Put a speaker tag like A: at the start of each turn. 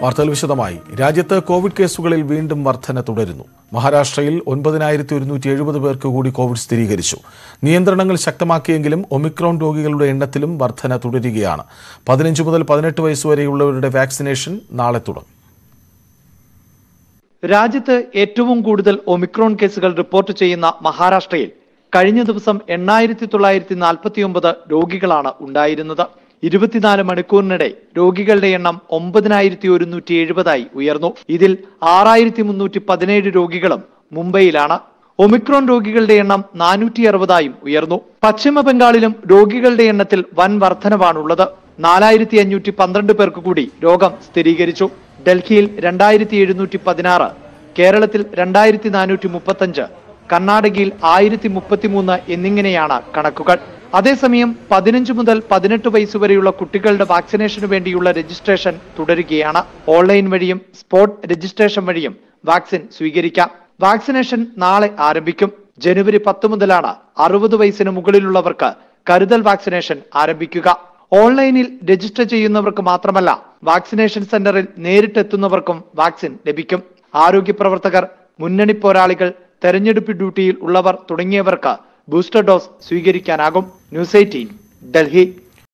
A: വാർത്തകൾ വിശദമായി രാജ്യത്ത് കോവിഡ് കേസുകളിൽ വീണ്ടും വർധന തുടരുന്നു മഹാരാഷ്ട്രയിൽ ഒൻപതിനായിരത്തി ഒരുന്നൂറ്റി എഴുപത് പേർക്ക് കൂടി കോവിഡ് സ്ഥിരീകരിച്ചു നിയന്ത്രണങ്ങൾ ശക്തമാക്കിയെങ്കിലും ഒമിക്രോൺ രോഗികളുടെ എണ്ണത്തിലും വർധന തുടരുകയാണ് പതിനഞ്ച് മുതൽ
B: പതിനെട്ട് വയസ്സ് വരെയുള്ളവരുടെ വാക്സിനേഷൻ നാളെ തുടങ്ങും രാജ്യത്ത് ഏറ്റവും കൂടുതൽ ഒമിക്രോൺ കേസുകൾ റിപ്പോർട്ട് ചെയ്യുന്ന മഹാരാഷ്ട്രയിൽ കഴിഞ്ഞ ദിവസം എണ്ണായിരത്തി തൊള്ളായിരത്തി നാൽപ്പത്തിയൊമ്പത് രോഗികളാണ് ഉണ്ടായിരുന്നത് ഇരുപത്തിനാല് മണിക്കൂറിനിടെ രോഗികളുടെ എണ്ണം ഒമ്പതിനായിരത്തി ഒരുന്നൂറ്റി എഴുപതായി ഉയർന്നു ഇതിൽ ആറായിരത്തി മുന്നൂറ്റി പതിനേഴ് രോഗികളും മുംബൈയിലാണ് ഒമിക്രോൺ രോഗികളുടെ എണ്ണം നാനൂറ്റി അറുപതായും ഉയർന്നു പശ്ചിമ ബംഗാളിലും രോഗികളുടെ എണ്ണത്തിൽ വൻ വർധനവാണുള്ളത് നാലായിരത്തി അഞ്ഞൂറ്റി പന്ത്രണ്ട് പേർക്ക് കൂടി രോഗം സ്ഥിരീകരിച്ചു ഡൽഹിയിൽ രണ്ടായിരത്തി എഴുന്നൂറ്റി പതിനാറ് കേരളത്തിൽ രണ്ടായിരത്തി നാനൂറ്റി മുപ്പത്തഞ്ച് കർണാടകയിൽ ആയിരത്തി മുപ്പത്തിമൂന്ന് എന്നിങ്ങനെയാണ് കണക്കുകൾ അതേസമയം പതിനഞ്ച് മുതൽ പതിനെട്ട് വയസ്സ് വരെയുള്ള കുട്ടികളുടെ വാക്സിനേഷന് വേണ്ടിയുള്ള രജിസ്ട്രേഷൻ തുടരുകയാണ് ഓൺലൈൻ വഴിയും സ്പോട്ട് രജിസ്ട്രേഷൻ വഴിയും വാക്സിൻ സ്വീകരിക്കാം വാക്സിനേഷൻ നാളെ ആരംഭിക്കും ജനുവരി പത്ത് മുതലാണ് അറുപത് വയസ്സിന് മുകളിലുള്ളവർക്ക് കരുതൽ വാക്സിനേഷൻ ആരംഭിക്കുക ഓൺലൈനിൽ രജിസ്റ്റർ ചെയ്യുന്നവർക്ക് മാത്രമല്ല വാക്സിനേഷൻ സെന്ററിൽ നേരിട്ടെത്തുന്നവർക്കും വാക്സിൻ ലഭിക്കും ആരോഗ്യ പ്രവർത്തകർ മുന്നണി പോരാളികൾ തെരഞ്ഞെടുപ്പ് ഡ്യൂട്ടിയിൽ ഉള്ളവർ തുടങ്ങിയവർക്ക് ബൂസ്റ്റർ ഡോസ് സ്വീകരിക്കാനാകും ന്യൂസ് എയ്റ്റീൻ ഡൽഹി